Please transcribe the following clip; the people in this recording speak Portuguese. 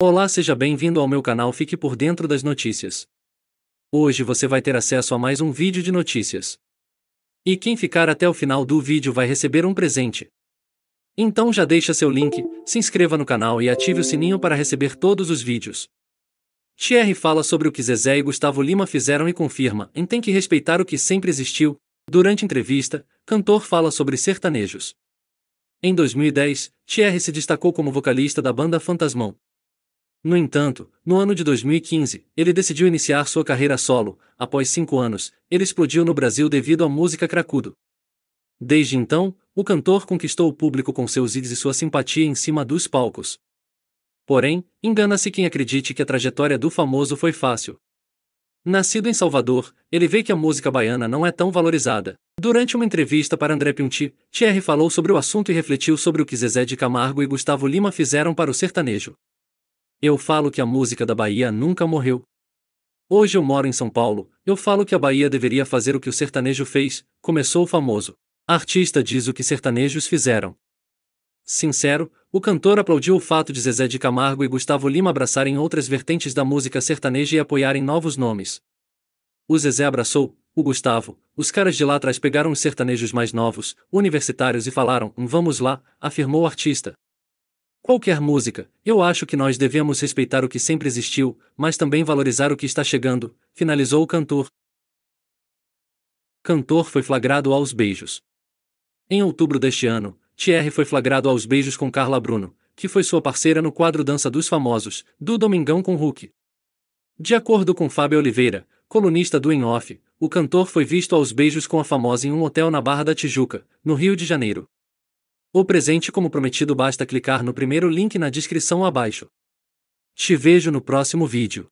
Olá, seja bem-vindo ao meu canal Fique por Dentro das Notícias. Hoje você vai ter acesso a mais um vídeo de notícias. E quem ficar até o final do vídeo vai receber um presente. Então já deixa seu link, se inscreva no canal e ative o sininho para receber todos os vídeos. Thierry fala sobre o que Zezé e Gustavo Lima fizeram e confirma em Tem que Respeitar o que sempre existiu. Durante entrevista, cantor fala sobre sertanejos. Em 2010, Thierry se destacou como vocalista da banda Fantasmão. No entanto, no ano de 2015, ele decidiu iniciar sua carreira solo, após cinco anos, ele explodiu no Brasil devido à música cracudo. Desde então, o cantor conquistou o público com seus hits e sua simpatia em cima dos palcos. Porém, engana-se quem acredite que a trajetória do famoso foi fácil. Nascido em Salvador, ele vê que a música baiana não é tão valorizada. Durante uma entrevista para André Pinti, Thierry falou sobre o assunto e refletiu sobre o que Zezé de Camargo e Gustavo Lima fizeram para o sertanejo. Eu falo que a música da Bahia nunca morreu. Hoje eu moro em São Paulo, eu falo que a Bahia deveria fazer o que o sertanejo fez, começou o famoso. Artista diz o que sertanejos fizeram. Sincero, o cantor aplaudiu o fato de Zezé de Camargo e Gustavo Lima abraçarem outras vertentes da música sertaneja e apoiarem novos nomes. O Zezé abraçou, o Gustavo, os caras de lá atrás pegaram os sertanejos mais novos, universitários e falaram: hum, Vamos lá, afirmou o artista. Qualquer música, eu acho que nós devemos respeitar o que sempre existiu, mas também valorizar o que está chegando, finalizou o cantor. Cantor foi flagrado aos beijos. Em outubro deste ano, Thierry foi flagrado aos beijos com Carla Bruno, que foi sua parceira no quadro Dança dos Famosos, do Domingão com Hulk. De acordo com Fábio Oliveira, colunista do In Off, o cantor foi visto aos beijos com a famosa em um hotel na Barra da Tijuca, no Rio de Janeiro. O presente como prometido basta clicar no primeiro link na descrição abaixo. Te vejo no próximo vídeo.